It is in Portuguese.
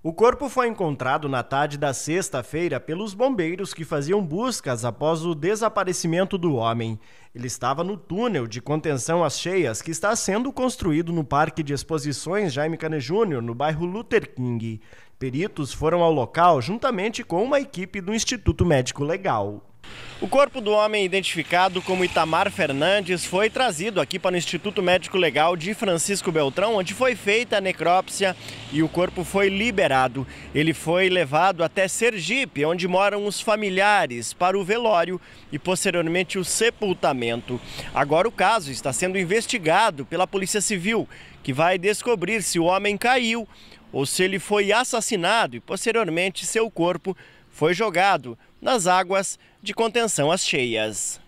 O corpo foi encontrado na tarde da sexta-feira pelos bombeiros que faziam buscas após o desaparecimento do homem. Ele estava no túnel de contenção às cheias que está sendo construído no Parque de Exposições Jaime Cane Júnior, no bairro Luther King. Peritos foram ao local juntamente com uma equipe do Instituto Médico Legal. O corpo do homem identificado como Itamar Fernandes foi trazido aqui para o Instituto Médico Legal de Francisco Beltrão, onde foi feita a necrópsia e o corpo foi liberado. Ele foi levado até Sergipe, onde moram os familiares, para o velório e posteriormente o sepultamento. Agora o caso está sendo investigado pela Polícia Civil, que vai descobrir se o homem caiu ou se ele foi assassinado e posteriormente seu corpo foi jogado nas águas de contenção às cheias.